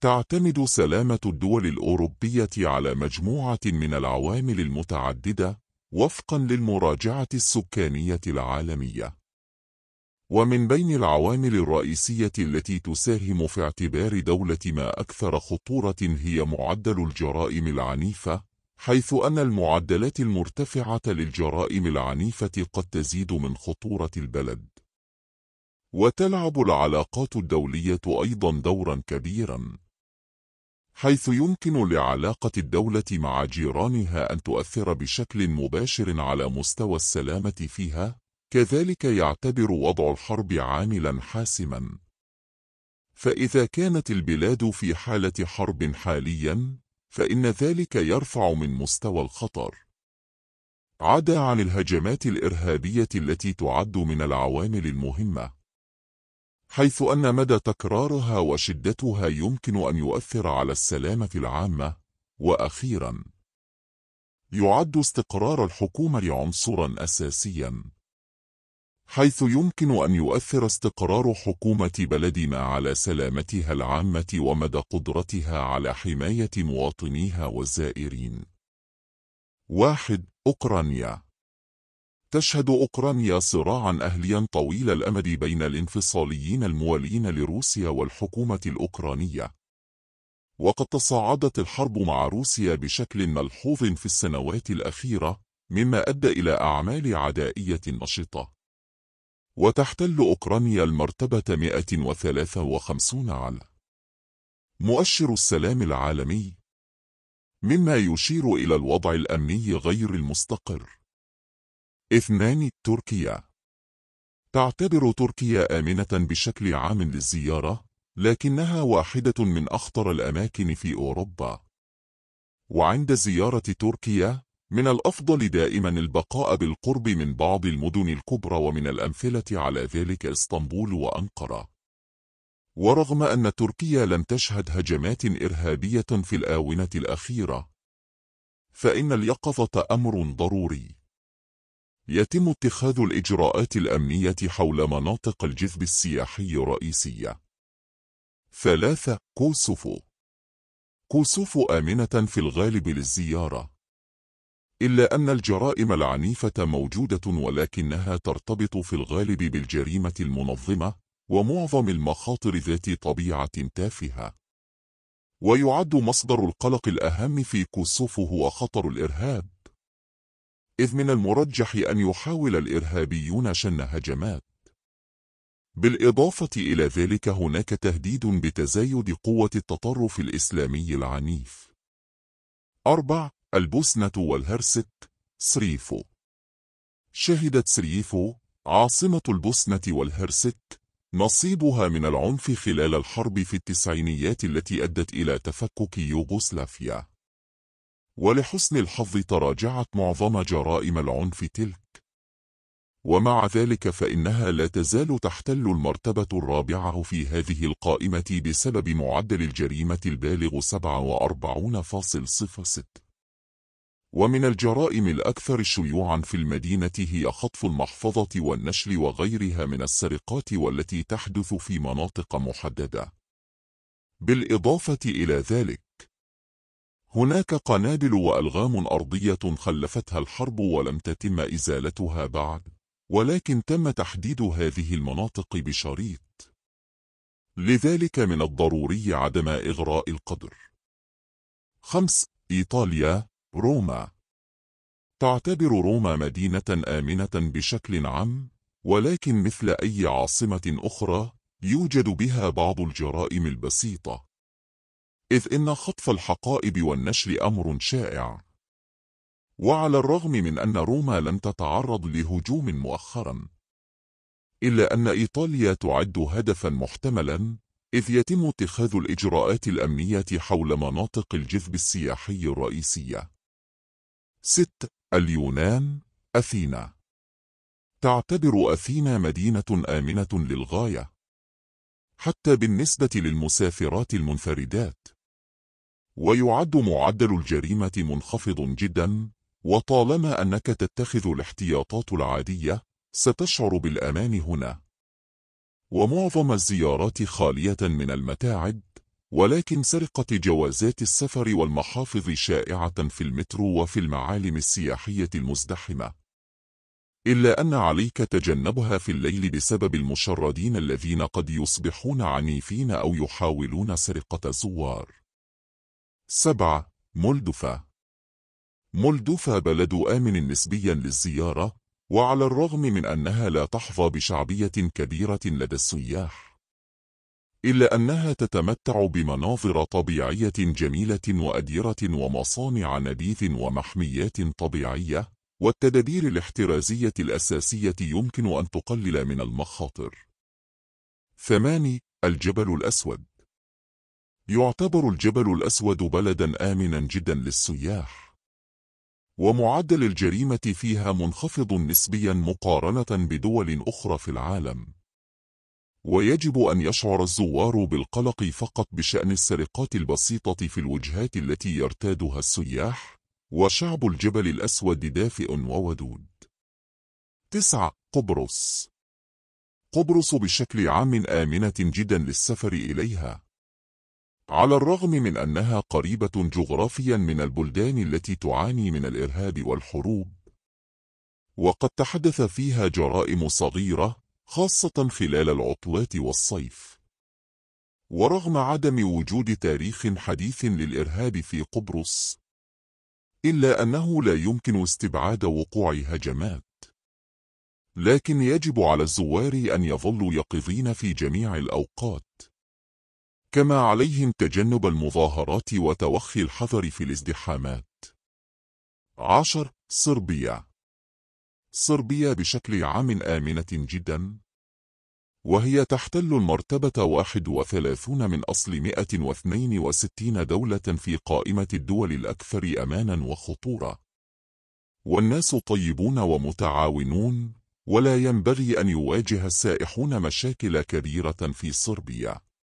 تعتمد سلامة الدول الأوروبية على مجموعة من العوامل المتعددة وفقا للمراجعة السكانية العالمية ومن بين العوامل الرئيسية التي تساهم في اعتبار دولة ما أكثر خطورة هي معدل الجرائم العنيفة حيث أن المعدلات المرتفعة للجرائم العنيفة قد تزيد من خطورة البلد وتلعب العلاقات الدولية أيضا دورا كبيرا حيث يمكن لعلاقة الدولة مع جيرانها أن تؤثر بشكل مباشر على مستوى السلامة فيها كذلك يعتبر وضع الحرب عاملا حاسما فإذا كانت البلاد في حالة حرب حاليا فإن ذلك يرفع من مستوى الخطر عدا عن الهجمات الإرهابية التي تعد من العوامل المهمة حيث أن مدى تكرارها وشدتها يمكن أن يؤثر على السلامة العامة وأخيراً يعد استقرار الحكومة عنصراً أساسياً حيث يمكن أن يؤثر استقرار حكومة بلدنا على سلامتها العامة ومدى قدرتها على حماية مواطنيها والزائرين. واحد أوكرانيا تشهد أوكرانيا صراعا أهليا طويل الأمد بين الانفصاليين الموالين لروسيا والحكومة الأوكرانية وقد تصاعدت الحرب مع روسيا بشكل ملحوظ في السنوات الأخيرة مما أدى إلى أعمال عدائية نشطة وتحتل أوكرانيا المرتبة 153 على مؤشر السلام العالمي مما يشير إلى الوضع الأمني غير المستقر اثنان تركيا تعتبر تركيا آمنة بشكل عام للزيارة لكنها واحدة من أخطر الأماكن في أوروبا وعند زيارة تركيا من الأفضل دائما البقاء بالقرب من بعض المدن الكبرى ومن الأمثلة على ذلك اسطنبول وأنقرة ورغم أن تركيا لم تشهد هجمات إرهابية في الآونة الأخيرة فإن اليقظة أمر ضروري يتم اتخاذ الإجراءات الأمنية حول مناطق الجذب السياحي الرئيسية ثلاثة كوسوفو كوسوفو آمنة في الغالب للزيارة إلا أن الجرائم العنيفة موجودة ولكنها ترتبط في الغالب بالجريمة المنظمة ومعظم المخاطر ذات طبيعة تافهة ويعد مصدر القلق الأهم في كوسوفو هو خطر الإرهاب إذ من المرجح أن يحاول الإرهابيون شن هجمات بالإضافة إلى ذلك هناك تهديد بتزايد قوة التطرف الإسلامي العنيف أربع البوسنة والهرسك سريفو شهدت سريفو عاصمة البوسنة والهرسك نصيبها من العنف خلال الحرب في التسعينيات التي أدت إلى تفكك يوغوسلافيا ولحسن الحظ تراجعت معظم جرائم العنف تلك ومع ذلك فإنها لا تزال تحتل المرتبة الرابعة في هذه القائمة بسبب معدل الجريمة البالغ 47.06 ومن الجرائم الأكثر شيوعا في المدينة هي خطف المحفظة والنشل وغيرها من السرقات والتي تحدث في مناطق محددة بالإضافة إلى ذلك هناك قنابل وألغام أرضية خلفتها الحرب ولم تتم إزالتها بعد ولكن تم تحديد هذه المناطق بشريط لذلك من الضروري عدم إغراء القدر 5. إيطاليا روما تعتبر روما مدينة آمنة بشكل عام ولكن مثل أي عاصمة أخرى يوجد بها بعض الجرائم البسيطة إذ إن خطف الحقائب والنشر أمر شائع وعلى الرغم من أن روما لم تتعرض لهجوم مؤخرا إلا أن إيطاليا تعد هدفا محتملا إذ يتم اتخاذ الإجراءات الأمنية حول مناطق الجذب السياحي الرئيسية 6. اليونان أثينا تعتبر أثينا مدينة آمنة للغاية حتى بالنسبة للمسافرات المنفردات ويعد معدل الجريمة منخفض جدا وطالما أنك تتخذ الاحتياطات العادية ستشعر بالأمان هنا ومعظم الزيارات خالية من المتاعب ولكن سرقة جوازات السفر والمحافظ شائعة في المترو وفي المعالم السياحية المزدحمة إلا أن عليك تجنبها في الليل بسبب المشردين الذين قد يصبحون عنيفين أو يحاولون سرقة الزوار 7. مولدوفا مولدوفا بلد آمن نسبيا للزيارة وعلى الرغم من أنها لا تحظى بشعبية كبيرة لدى السياح إلا أنها تتمتع بمناظر طبيعية جميلة وأديرة ومصانع نبيذ ومحميات طبيعية والتدابير الاحترازية الأساسية يمكن أن تقلل من المخاطر. ثماني الجبل الأسود يعتبر الجبل الأسود بلدا آمنا جدا للسياح ومعدل الجريمة فيها منخفض نسبيا مقارنة بدول أخرى في العالم ويجب أن يشعر الزوار بالقلق فقط بشأن السرقات البسيطة في الوجهات التي يرتادها السياح وشعب الجبل الأسود دافئ وودود 9. قبرص قبرص بشكل عام آمنة جدا للسفر إليها على الرغم من أنها قريبة جغرافيا من البلدان التي تعاني من الإرهاب والحروب وقد تحدث فيها جرائم صغيرة خاصة خلال العطلات والصيف ورغم عدم وجود تاريخ حديث للإرهاب في قبرص إلا أنه لا يمكن استبعاد وقوع هجمات لكن يجب على الزوار أن يظلوا يقظين في جميع الأوقات كما عليهم تجنب المظاهرات وتوخي الحذر في الازدحامات عشر صربيا صربيا بشكل عام آمنة جدا وهي تحتل المرتبة 31 من أصل 162 دولة في قائمة الدول الأكثر أمانا وخطورة والناس طيبون ومتعاونون ولا ينبغي أن يواجه السائحون مشاكل كبيرة في صربيا